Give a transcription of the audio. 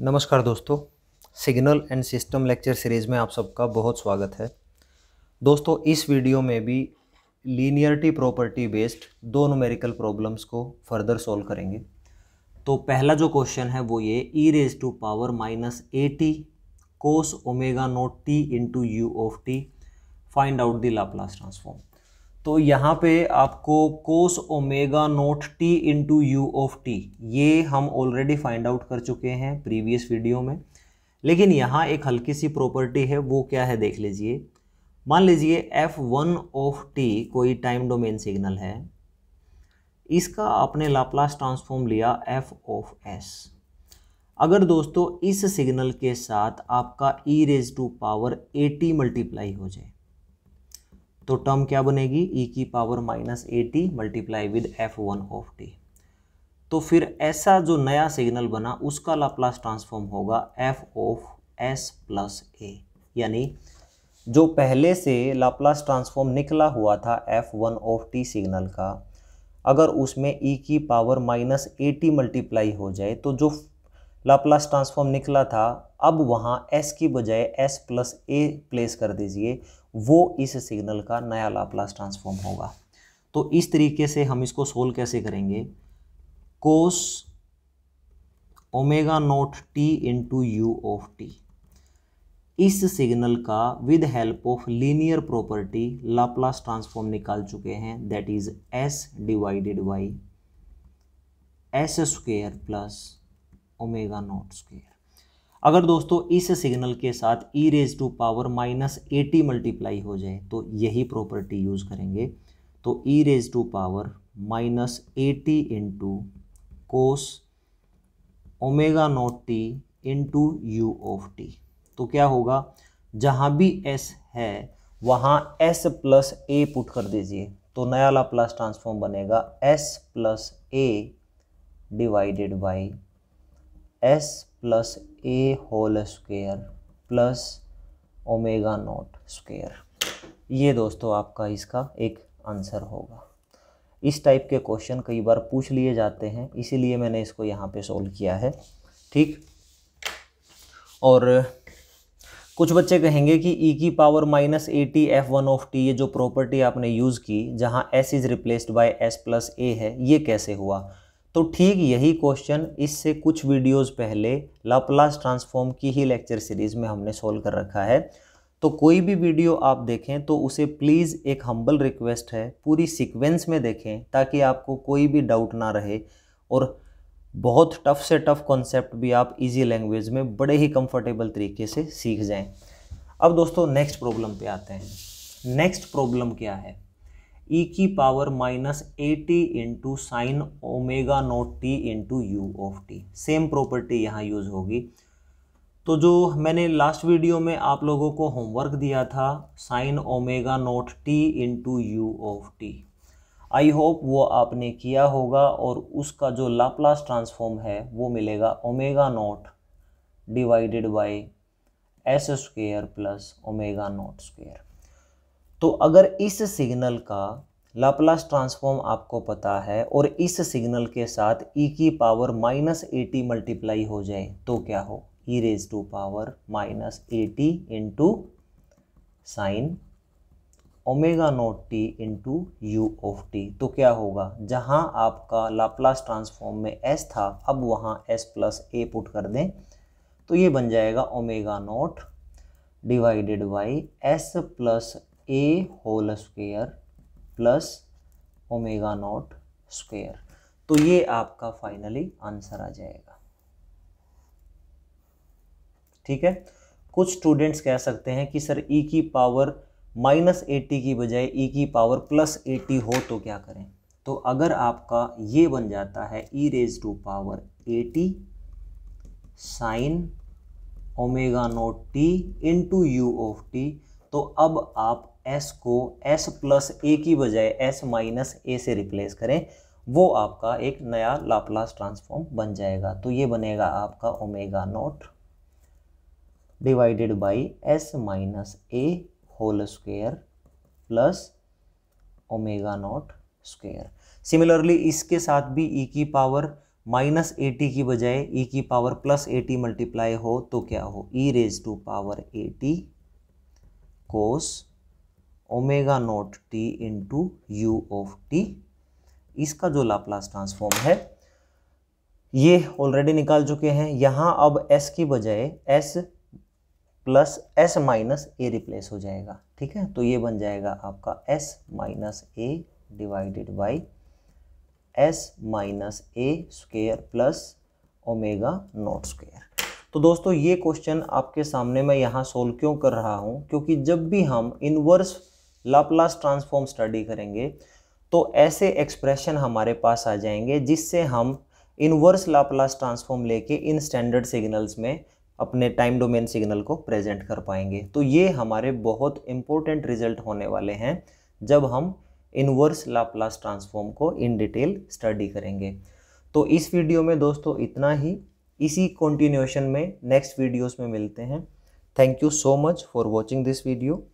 नमस्कार दोस्तों signal and system lecture series में आप सबका बहुत स्वागत है दोस्तों इस वीडियो में भी लीनियरिटी प्रॉपर्टी बेस्ड दो नोमेरिकल प्रॉब्लम्स को फर्दर सॉल्व करेंगे तो पहला जो क्वेश्चन है वो ये E raise to power minus A T cos omega naught T into you of T find out the Laplace transform तो यहाँ पे आपको cos omega naught T into you of T ये हम ऑलरेडी फाइंड आउट कर चुके हैं previous video में लेकिन यहाँ एक हल्की सी प्रॉपर्टी है वो क्या है देख लीजिए मान लीजिए एफ वन ऑफ टी कोई टाइम डोमेन सिग्नल है इसका आपने लाप्लास ट्रांसफॉर्म लिया एफ ऑफ एस अगर दोस्तों इस सिग्नल के साथ आपका E raise to power A multiply हो जाए तो टर्म क्या बनेगी e की power minus A T multiply with F one of T तो फिर ऐसा जो नया सिग्नल बना उसका लाप्लास ट्रांसफॉर्म होगा F of S plus A यानी जो पहले से लाप्लास ट्रांसफॉर्म निकला हुआ था F one of T signal का अगर उसमें e की पावर माइनस ए टी मल्टीप्लाई हो जाए तो जो लाप्लास ट्रांसफॉर्म निकला था अब वहाँ एस की बजाय एस प्लस ए प्लेस कर दीजिए वो इस सिग्नल का नया लाप्लास ट्रांसफॉर्म होगा तो इस तरीके से हम इसको सोल्व कैसे करेंगे cos omega naught T into you of T इस सिग्नल का with help of linear property Laplace transform निकाल चुके हैं that is S divided by S square plus omega naught square अगर दोस्तों इस सिग्नल के साथ E raise to power minus AT multiply हो जाए तो यही प्रॉपर्टी यूज़ करेंगे तो E raise to power minus eighty into cos omega naught T into you of T तो क्या होगा जहाँ भी एस है वहाँ एस प्लस ए पुट कर दीजिए तो नया वाला प्लस ट्रांसफॉर्म बनेगा S plus A divided by S plus A whole square plus omega naught square ये दोस्तों आपका इसका एक आंसर होगा इस टाइप के क्वेश्चन कई बार पूछ लिए जाते हैं इसीलिए मैंने इसको यहाँ पे सोल्व किया है ठीक और कुछ बच्चे कहेंगे कि e की power minus A t f one of T ये जो प्रॉपर्टी आपने यूज़ की जहाँ s is replaced by s plus a है ये कैसे हुआ तो ठीक यही क्वेश्चन इससे कुछ वीडियोस पहले लाप्लास ट्रांसफॉर्म की ही लेक्चर सीरीज़ में हमने सोल्व कर रखा है तो कोई भी वीडियो आप देखें तो उसे प्लीज़ एक हम्बल रिक्वेस्ट है पूरी सीक्वेंस में देखें ताकि आपको कोई भी डाउट ना रहे और बहुत टफ से टफ कॉन्सेप्ट भी आप इजी लैंग्वेज में बड़े ही कंफर्टेबल तरीके से सीख जाएं अब दोस्तों नेक्स्ट प्रॉब्लम पे आते हैं नेक्स्ट प्रॉब्लम क्या है ई e की power minus A t into sine omega naught T into you of t same property यहाँ यूज़ होगी तो जो मैंने लास्ट वीडियो में आप लोगों को होमवर्क दिया था sine omega naught T into you of t I hope वो आपने किया होगा और उसका जो लाप्लास ट्रांसफॉर्म है वो मिलेगा omega naught divided by S square plus omega naught square तो अगर इस सिग्नल का लाप्लास ट्रांसफॉर्म आपको पता है और इस सिग्नल के साथ e की पावर माइनस एटी मल्टीप्लाई हो जाए तो क्या हो e raise to power minus eighty into sine omega naught T into you of T तो क्या होगा जहां आपका लाप्लास ट्रांसफॉर्म में s था अब वहां s प्लस ए पुट कर दें तो ये बन जाएगा omega naught divided by S plus A whole square plus omega naught square तो ये आपका फाइनली आंसर आ जाएगा ठीक है कुछ स्टूडेंट्स कह सकते हैं कि सर ई e की पावर माइनस एटी की बजाय ई e की पावर प्लस एटी हो तो क्या करें तो अगर आपका ये बन जाता है e raise to power a t sine omega naught T into you of T तो अब आप एस को एस प्लस ए की बजाय एस माइनस ए से रिप्लेस करें वो आपका एक नया लाप्लास ट्रांसफॉर्म बन जाएगा तो ये बनेगा आपका omega naught divided by s minus a whole square plus omega naught square similarly इसके साथ भी ई e की पावर माइनस टी की बजाय ई e की पावर प्लस टी मल्टीप्लाई हो तो क्या हो e raise to power a T cos omega naught T into you of t इसका जो लाप्लास ट्रांसफॉर्म है ये ऑलरेडी निकाल चुके हैं यहाँ अब एस की बजाय s plus s minus a replace हो जाएगा ठीक है तो ये बन जाएगा आपका s minus a divided by s minus a square plus omega naught square तो दोस्तों ये क्वेश्चन आपके सामने मैं यहाँ सोल्व क्यों कर रहा हूँ क्योंकि जब भी हम इनवर्स लाप्लास ट्रांसफॉर्म स्टडी करेंगे तो ऐसे एक्सप्रेशन हमारे पास आ जाएंगे जिससे हम इनवर्स लाप्लास ट्रांसफॉर्म लेके इन स्टैंडर्ड सिग्नल्स में अपने टाइम डोमेन सिग्नल को प्रेजेंट कर पाएंगे तो ये हमारे बहुत इंपॉर्टेंट रिजल्ट होने वाले हैं जब हम इनवर्स लाप्लास ट्रांसफॉर्म को इन डिटेल स्टडी करेंगे तो इस वीडियो में दोस्तों इतना ही इसी कंटिन्यूएशन में नेक्स्ट वीडियोस में मिलते हैं thank you so much for watching this video